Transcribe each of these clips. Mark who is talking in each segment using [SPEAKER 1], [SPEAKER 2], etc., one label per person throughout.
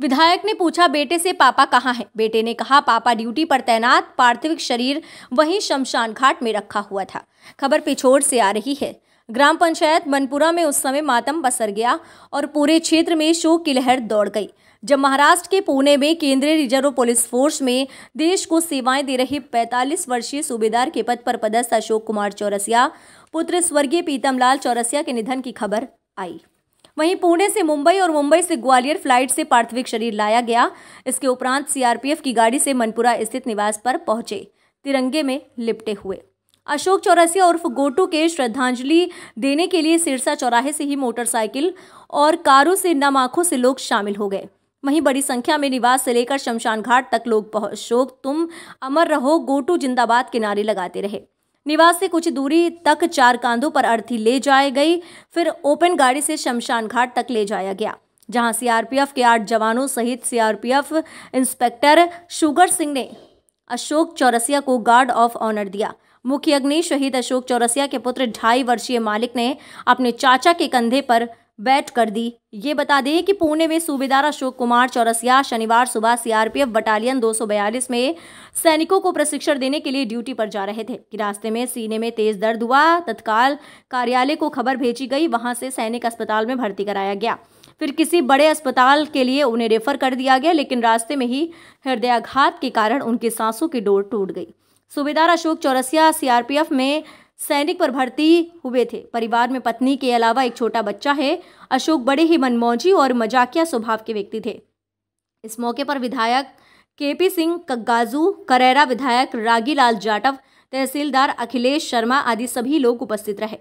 [SPEAKER 1] विधायक ने पूछा बेटे से पापा कहाँ हैं बेटे ने कहा पापा ड्यूटी पर तैनात पार्थिव शरीर वहीं शमशान घाट में रखा हुआ था खबर पिछोड़ से आ रही है ग्राम पंचायत मनपुरा में उस समय मातम पसर गया और पूरे क्षेत्र में शोक की लहर दौड़ गई जब महाराष्ट्र के पुणे में केंद्रीय रिजर्व पुलिस फोर्स में देश को सेवाएं दे रहे 45 वर्षीय सूबेदार के पद पर पदस्थ अशोक कुमार चौरसिया पुत्र स्वर्गीय पीतमलाल चौरसिया के निधन की खबर आई वहीं पुणे से मुंबई और मुंबई से ग्वालियर फ्लाइट से पार्थिविक शरीर लाया गया इसके उपरांत सीआरपीएफ की गाड़ी से मनपुरा स्थित निवास पर पहुंचे तिरंगे में लिपटे हुए अशोक चौरसिया उर्फ गोटू के श्रद्धांजलि देने के लिए सिरसा चौराहे से ही मोटरसाइकिल और कारों से नम आंखों से लोग शामिल हो गए वहीं बड़ी संख्या में निवास से लेकर शमशान घाट तक लोग शोक तुम अमर रहो गोटू जिंदाबाद के नारे लगाते रहे निवास से कुछ दूरी तक चार कांधों पर अर्थी ले जाए गई फिर ओपन गाड़ी से शमशान घाट तक ले जाया गया जहां सीआरपीएफ के आठ जवानों सहित सीआरपीएफ इंस्पेक्टर शुगर सिंह ने अशोक चौरसिया को गार्ड ऑफ ऑनर दिया मुख्य अग्नि शहीद अशोक चौरसिया के पुत्र ढाई वर्षीय मालिक ने अपने चाचा के कंधे पर बैठ कर दी ये बता दें कि पुणे में सूबेदार अशोक कुमार चौरसिया शनिवार सुबह सीआरपीएफ बटालियन 242 में सैनिकों को प्रशिक्षण देने के लिए ड्यूटी पर जा रहे थे कि रास्ते में सीने में तेज दर्द हुआ तत्काल कार्यालय को खबर भेजी गई वहां से सैनिक अस्पताल में भर्ती कराया गया फिर किसी बड़े अस्पताल के लिए उन्हें रेफर कर दिया गया लेकिन रास्ते में ही हृदयाघात के कारण उनकी सांसों की डोर टूट गई सूबेदार अशोक चौरसिया सीआरपीएफ में सैनिक पर भर्ती हुए थे परिवार में पत्नी के अलावा एक छोटा बच्चा है अशोक बड़े ही मनमौजी और मजाकिया स्वभाव के व्यक्ति थे इस मौके पर विधायक के पी सिंह कग्गाजू करेरा विधायक रागीलाल जाटव तहसीलदार अखिलेश शर्मा आदि सभी लोग उपस्थित रहे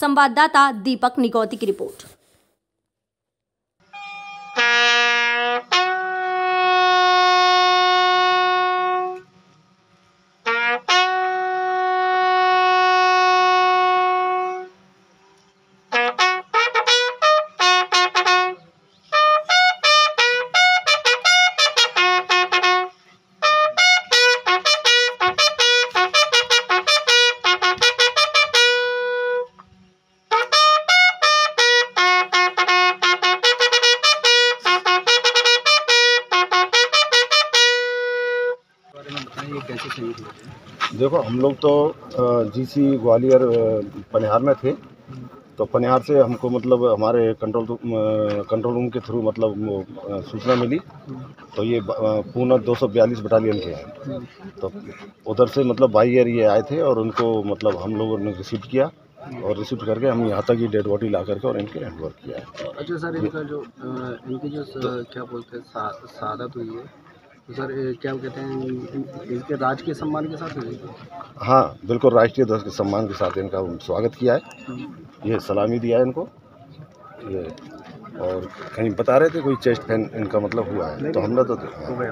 [SPEAKER 1] संवाददाता दीपक निगौती की रिपोर्ट
[SPEAKER 2] लोग कैसे सहयोग देखो हम लोग तो जीसी ग्वालियर पनिहार में थे तो पनिहार से हमको मतलब हमारे कंट्रोल कंट्रोल रूम के थ्रू मतलब सूचना मिली तो ये पूना 242 बटालियन के हैं तो उधर से मतलब बाई एयर ये आए थे और उनको मतलब हम लोगों ने रिसीव किया और रिसीव करके हम यहाँ तक ये डेड बॉडी ला करके और इनके हैंडवर्क किया है अच्छा सर इनका जो इनकी जो क्या बोलते हैं शहादत हुई है सर क्या कहते हैं इनके राजकीय सम्मान के साथ हाँ बिल्कुल राष्ट्रीय ध्वज के सम्मान के साथ इनका स्वागत किया है ये सलामी दिया है इनको ये और कहीं बता रहे थे कोई चेस्ट पेन इनका मतलब हुआ है तो हमने तो, तो-, तो-, तो-